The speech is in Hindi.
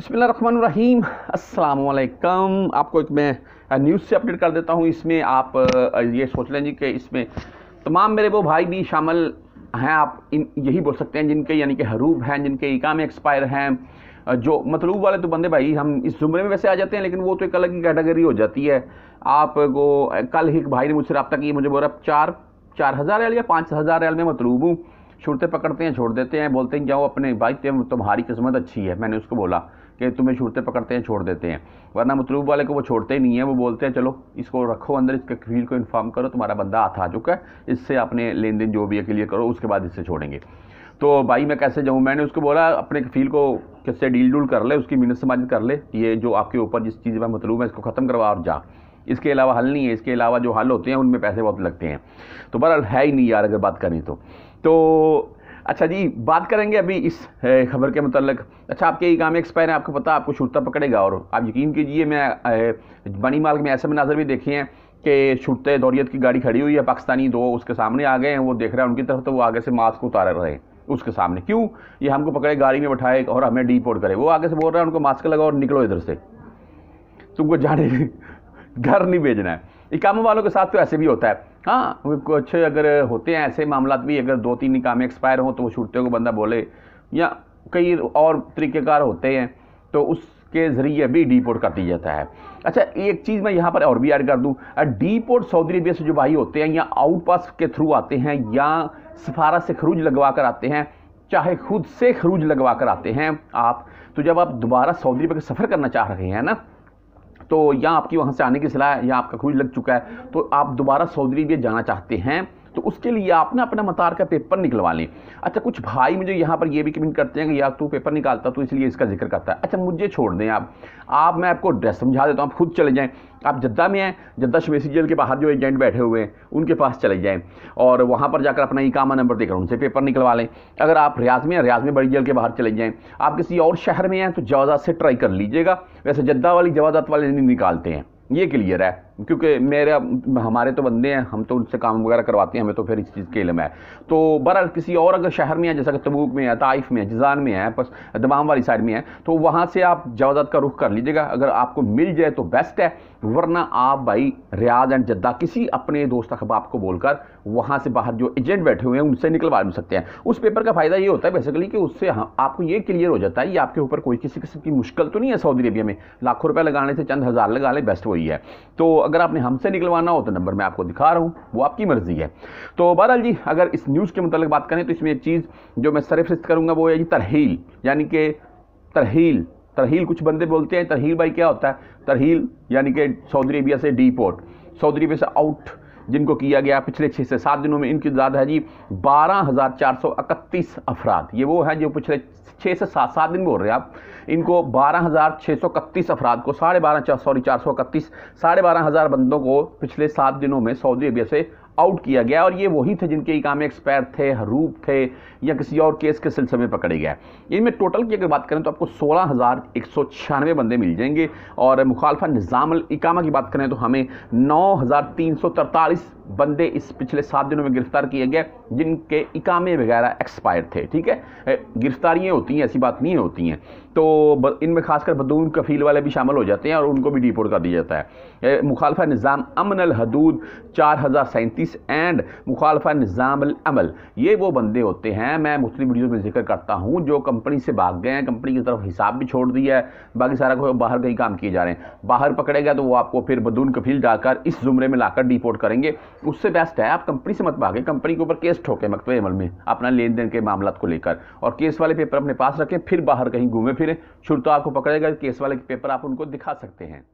रहीम अल्लाम आपको एक मैं न्यूज़ से अपडेट कर देता हूँ इसमें आप ये सोच लें जी कि इसमें तमाम मेरे वो भाई भी शामिल हैं आप इन यही बोल सकते हैं जिनके यानी कि हरूब हैं जिनके इकाम एक्सपायर हैं जो मतलूब वाले तो बंदे भाई हम इस जुमरे में वैसे आ जाते हैं लेकिन वो तो एक अलग ही कैटेगरी हो जाती है आपको कल ही एक भाई ने मुझसे रबता किया मुझे बोला चार चार हज़ार रैल या पाँच हज़ार रैल में मतलूब हूँ छुड़ते पकड़ते हैं छोड़ देते हैं बोलते हैं जाओ अपने भाई तुम्हारी किस्मत अच्छी है मैंने उसको बोला कि तुम्हें छूटते पकड़ते हैं छोड़ देते हैं वरना मतलूब वाले को वो छोड़ते ही नहीं है वो बोलते हैं चलो इसको रखो अंदर इसके कफील को इन्फॉर्म करो तुम्हारा बंदा आता आ चुका है इससे अपने लेन देन जो भी है क्लियर करो उसके बाद इससे छोड़ेंगे तो भाई मैं कैसे जाऊँ मैंने उसको बोला अपने फील को किससे डील डूल कर ले उसकी मिनत समाज कर ले ये जो आपके ऊपर जिस चीज़ में मतलूब है इसको ख़त्म करवा और जा इसके अलावा हल नहीं है इसके अलावा जो हल होते हैं उनमें पैसे बहुत लगते हैं तो बहरहाल है ही नहीं यार अगर बात करें तो तो अच्छा जी बात करेंगे अभी इस खबर के मतलब अच्छा आपके ई काम एक्सपायर है आपको पता आपको छुटता पकड़ेगा और आप यकीन कीजिए मैं बनी मार्ग में ऐसे मनाजर भी देखे हैं कि छुटते दौरीत की गाड़ी खड़ी हुई है पाकिस्तानी दो उसके सामने आ गए हैं वो देख रहे हैं उनकी तरफ तो वो आगे से मास्क उतार रहे हैं उसके सामने क्यों ये हमको पकड़े गाड़ी में बैठाए और हमें डीपोर्ट करे वो आगे से बोल रहे हैं उनको मास्क लगाओ और निकलो इधर से तुमको जाने घर नहीं भेजना है इकामों वालों के साथ तो ऐसे भी होता है हाँ कुछ अगर होते हैं ऐसे मामला भी अगर दो तीन में एक्सपायर हों तो वो छूटते हुए बंदा बोले या कई और तरीक़ेकार होते हैं तो उसके ज़रिए भी डीपोर्ट कर दिया जाता है अच्छा एक चीज़ मैं यहाँ पर और भी ऐड कर दूँ डीपोर्ट सऊदी अरबिया से जो भाई होते हैं या आउट पास के थ्रू आते हैं या सफारा से खरूज लगवा कर आते हैं चाहे खुद से खरूज लगवा कर आते हैं आप तो जब आप दोबारा सऊदी अरबिया का सफ़र करना चाह रहे हैं ना तो या आपकी वहाँ से आने की सलाह या आपका क्रूज लग चुका है तो आप दोबारा सऊदी अरबिया जाना चाहते हैं तो उसके लिए आप ना अपना मतार का पेपर निकलवा लें अच्छा कुछ भाई मुझे यहाँ पर ये भी कमेंट करते हैं कि यार तू पेपर निकालता तो इसलिए इसका जिक्र करता है अच्छा मुझे छोड़ दें आप आप मैं आपको एड्रेस समझा देता हूँ आप खुद चले जाएँ आप जद्दा में हैं जद्दा शमेसी जेल के बाहर जो एजेंट बैठे हुए हैं उनके पास चले जाएँ और वहाँ पर जाकर अपना इकामा नंबर देकर उनसे पेपर निकलवा लें अगर आप रियाज में हैं रियाज में बड़ी जेल के बाहर चले जाएँ आप किसी और शहर में हैं तो जवाजात से ट्राई कर लीजिएगा वैसे जद्दा वाली जवाजात वाले नहीं निकालते हैं ये क्लियर है क्योंकि मेरे हमारे तो बंदे हैं हम तो उनसे काम वगैरह करवाते हैं हमें तो फिर इस चीज़ के इलम है तो बर किसी और अगर शहर में है जैसा कि तबूक में है ताइफ में है जिजान में है बस दमाम वाली साइड में है तो वहाँ से आप जवाजात का रुख कर लीजिएगा अगर आपको मिल जाए तो बेस्ट है वरना आप भाई रियाज एंड जद्दा किसी अपने दोस्त अखबाब को बोलकर वहाँ से बाहर जो एजेंट बैठे हुए हैं उनसे निकलवा भी सकते हैं उस पेपर का फ़ायदा ये होता है बेसिकली कि उससे हम हाँ, आपको ये क्लियर हो जाता है ये आपके ऊपर कोई किसी किस्म की मुश्किल तो नहीं है सऊदी अरबिया में लाखों रुपये लगाने से चंद हज़ार लगा लें बेस्ट वही है तो अगर आपने हमसे निकलवाना हो तो नंबर मैं आपको दिखा रहा हूँ वो आपकी मर्ज़ी है तो बहरहाल जी अगर इस न्यूज़ के मतलब बात करें तो इसमें एक चीज़ जो मैं सरफरिस्त करूँगा वो है जी तरहील यानी कि तरहील तरहील कुछ बंदे बोलते हैं तरहील भाई क्या होता है तरहील यानी कि सऊदी अरबिया से डी पोर्ट सऊदी अरबिया से आउट जिनको किया गया पिछले छः से सात दिनों में इनकी तादाद है जी बारह हज़ार चार सौ इकतीस अफराद ये वो हैं जो पिछले छः से सात सात दिन बोल रहे हैं आप इनको बारह हज़ार छः सौ इकतीस अफराद को साढ़े बारह सॉरी चार सौ इकतीस साढ़े बारह हज़ार बंदों को पिछले सात दिनों में सऊदी अरबिया से आउट किया गया और ये वही थे जिनके इकाम एक्सपायर थे हरूप थे या किसी और केस के सिलसिले में पकड़े गए इनमें टोटल की अगर बात करें तो आपको सोलह हज़ार एक सौ छियानवे बंदे मिल जाएंगे और मुखालफा निज़ाम इकामा की बात करें तो हमें नौ हज़ार तीन सौ तरतालीस बंदे इस पिछले सात दिनों में गिरफ्तार किए गए जिनके इकामे वगैरह एक्सपायर थे ठीक है गिरफ्तारियाँ होती हैं ऐसी बात नहीं होती हैं तो इनमें खासकर बदून कफील वाले भी शामिल हो जाते हैं और उनको भी डिपोर्ट कर दिया जाता है मुखालफा निज़ाम अमन हदूद चार हज़ार सैंतीस एंड मुखालफा निज़ाम अमल ये वो बंदे होते हैं मैं मुख्तु वीडियो में जिक्र करता हूँ जो कंपनी से भाग गए हैं कंपनी की तरफ हिसाब भी छोड़ दिया है बाकी सारा कोई बाहर कहीं काम किए जा रहे हैं बाहर पकड़ेगा तो वो आपको फिर बदून कफील डालकर इस जुमरे में लाकर डिपोर्ट करेंगे उससे बेस्ट है आप कंपनी से मत भागें कंपनी के ऊपर केस ठोके मकतब अमल में अपना लेन देन के मामला को लेकर और केस वाले पेपर अपने पास रखें फिर बाहर कहीं घूमें फिरें छुट तो आपको पकड़ेगा केस वाले पेपर आप उनको दिखा सकते हैं